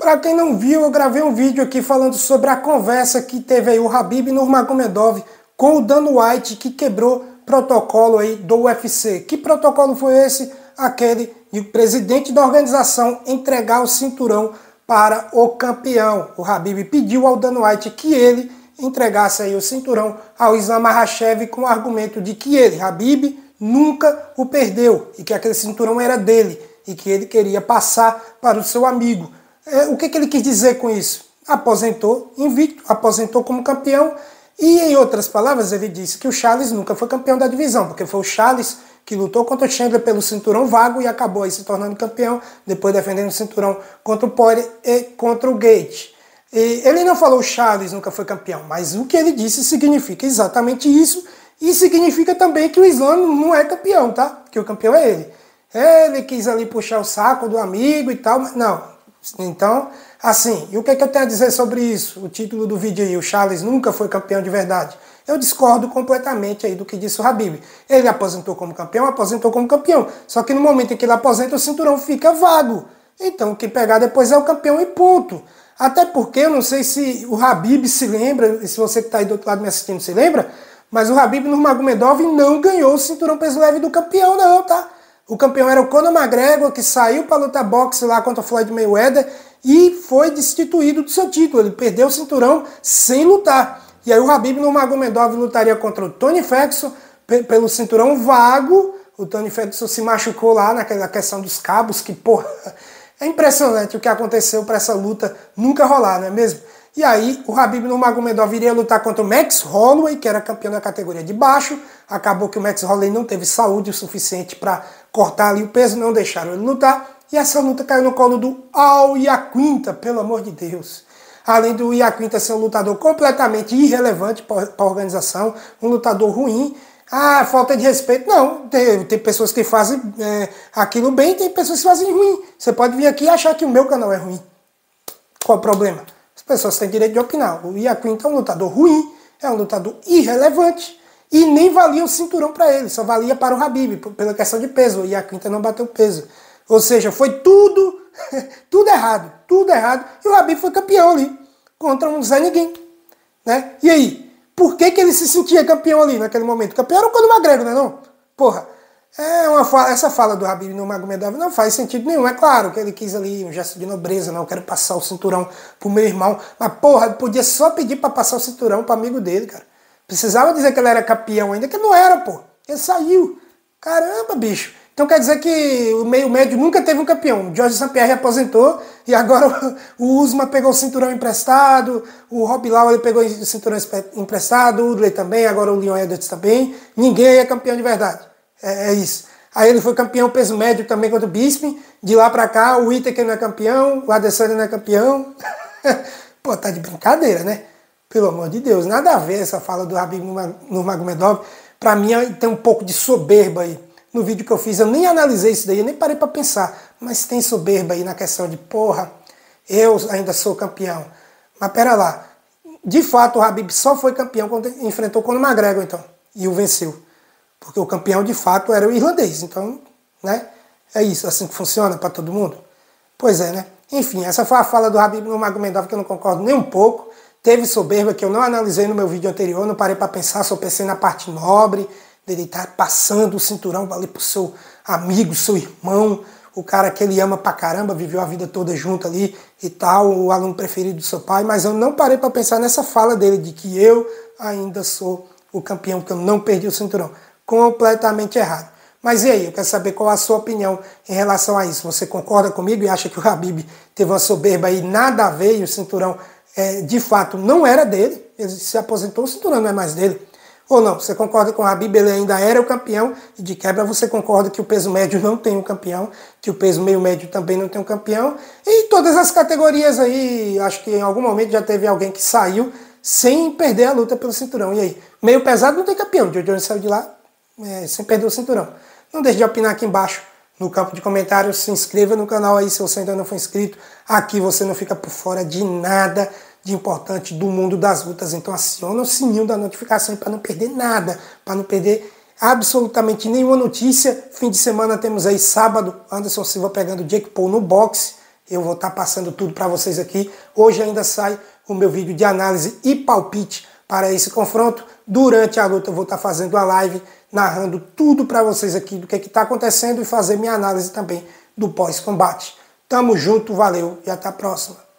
Para quem não viu, eu gravei um vídeo aqui falando sobre a conversa que teve aí o Habib Nurmagomedov com o Dan White que quebrou protocolo aí do UFC. Que protocolo foi esse? Aquele de o presidente da organização entregar o cinturão para o campeão. O Habib pediu ao Dan White que ele entregasse aí o cinturão ao Islam Makhachev com o argumento de que ele, Habib, nunca o perdeu e que aquele cinturão era dele e que ele queria passar para o seu amigo. É, o que, é que ele quis dizer com isso? Aposentou invicto, aposentou como campeão. E em outras palavras, ele disse que o Charles nunca foi campeão da divisão, porque foi o Charles que lutou contra o Chandler pelo cinturão vago e acabou aí se tornando campeão, depois defendendo o cinturão contra o Poirier e contra o Gate. E ele não falou o Charles nunca foi campeão, mas o que ele disse significa exatamente isso e significa também que o Islã não é campeão, tá? Que o campeão é ele. Ele quis ali puxar o saco do amigo e tal, mas não, então, assim, e o que, é que eu tenho a dizer sobre isso? O título do vídeo aí, o Charles nunca foi campeão de verdade. Eu discordo completamente aí do que disse o Habib. Ele aposentou como campeão, aposentou como campeão. Só que no momento em que ele aposenta, o cinturão fica vago. Então, o que pegar depois é o campeão e ponto. Até porque, eu não sei se o Habib se lembra, e se você que está aí do outro lado me assistindo se lembra, mas o Habib Nurmagomedov não ganhou o cinturão peso leve do campeão não, tá? O campeão era o Conor McGregor, que saiu para lutar boxe lá contra o Floyd Mayweather e foi destituído do seu título. Ele perdeu o cinturão sem lutar. E aí o Habib Nurmagomedov lutaria contra o Tony Ferguson pelo cinturão vago. O Tony Ferguson se machucou lá naquela questão dos cabos, que porra... É impressionante o que aconteceu para essa luta nunca rolar, não é mesmo? E aí o Habib Nurmagomedov iria lutar contra o Max Holloway, que era campeão da categoria de baixo. Acabou que o Max Holloway não teve saúde o suficiente para cortar ali o peso, não deixaram ele lutar. E essa luta caiu no colo do Al Iaquinta, pelo amor de Deus. Além do Iaquinta ser um lutador completamente irrelevante para a organização, um lutador ruim. Ah, falta de respeito. Não, tem, tem pessoas que fazem é, aquilo bem, tem pessoas que fazem ruim. Você pode vir aqui e achar que o meu canal é ruim. Qual o problema? As pessoas têm direito de opinar. O Iaquinta é um lutador ruim, é um lutador irrelevante, e nem valia o cinturão para ele, só valia para o Habib, pela questão de peso. E a quinta não bateu peso. Ou seja, foi tudo, tudo errado, tudo errado. E o Habib foi campeão ali, contra um Zé Ninguém. Né? E aí, por que, que ele se sentia campeão ali naquele momento? Campeão era o Conor McGregor, não é não? Porra, é uma fala, essa fala do Habib no Magomedov não faz sentido nenhum. É claro que ele quis ali um gesto de nobreza, não quero passar o cinturão pro meu irmão. Mas porra, ele podia só pedir para passar o cinturão pro amigo dele, cara. Precisava dizer que ele era campeão ainda, que não era, pô. Ele saiu. Caramba, bicho. Então quer dizer que o meio médio nunca teve um campeão. O Jorge Sampierre aposentou e agora o Usma pegou o cinturão emprestado, o Rob Lau ele pegou o cinturão emprestado, o Udley também, agora o Leon Edwards também. Ninguém é campeão de verdade. É, é isso. Aí ele foi campeão peso médio também contra o Bisping. De lá para cá, o Itaker não é campeão, o Adesanya não é campeão. Pô, tá de brincadeira, né? Pelo amor de Deus, nada a ver essa fala do Habib Nurmagomedov. Para mim tem um pouco de soberba aí. No vídeo que eu fiz, eu nem analisei isso daí, eu nem parei para pensar. Mas tem soberba aí na questão de, porra, eu ainda sou campeão. Mas pera lá, de fato o Habib só foi campeão quando enfrentou o Conor McGregor, então, e o venceu. Porque o campeão de fato era o irlandês, então, né? É isso, assim que funciona para todo mundo? Pois é, né? Enfim, essa foi a fala do Habib Nurmagomedov que eu não concordo nem um pouco. Teve soberba que eu não analisei no meu vídeo anterior, não parei para pensar, só pensei na parte nobre, dele estar tá passando o cinturão ali pro seu amigo, seu irmão, o cara que ele ama pra caramba, viveu a vida toda junto ali e tal, o aluno preferido do seu pai, mas eu não parei para pensar nessa fala dele de que eu ainda sou o campeão, que eu não perdi o cinturão. Completamente errado. Mas e aí, eu quero saber qual a sua opinião em relação a isso. Você concorda comigo e acha que o Habib teve uma soberba e nada a ver e o cinturão é, de fato não era dele, ele se aposentou, o cinturão não é mais dele. Ou não, você concorda com a Bíblia, ele ainda era o campeão, e de quebra você concorda que o peso médio não tem um campeão, que o peso meio médio também não tem um campeão, e todas as categorias aí, acho que em algum momento já teve alguém que saiu sem perder a luta pelo cinturão. E aí, meio pesado não tem campeão, o Joe Jones saiu de lá é, sem perder o cinturão. Não deixe de opinar aqui embaixo no campo de comentários, se inscreva no canal aí se você ainda não for inscrito. Aqui você não fica por fora de nada de importante do mundo das lutas. Então aciona o sininho da notificação para não perder nada, para não perder absolutamente nenhuma notícia. Fim de semana temos aí sábado, Anderson Silva pegando Jake Paul no boxe. Eu vou estar tá passando tudo para vocês aqui. Hoje ainda sai o meu vídeo de análise e palpite para esse confronto. Durante a luta, eu vou estar fazendo uma live narrando tudo para vocês aqui do que é está acontecendo e fazer minha análise também do pós-combate. Tamo junto, valeu e até a próxima.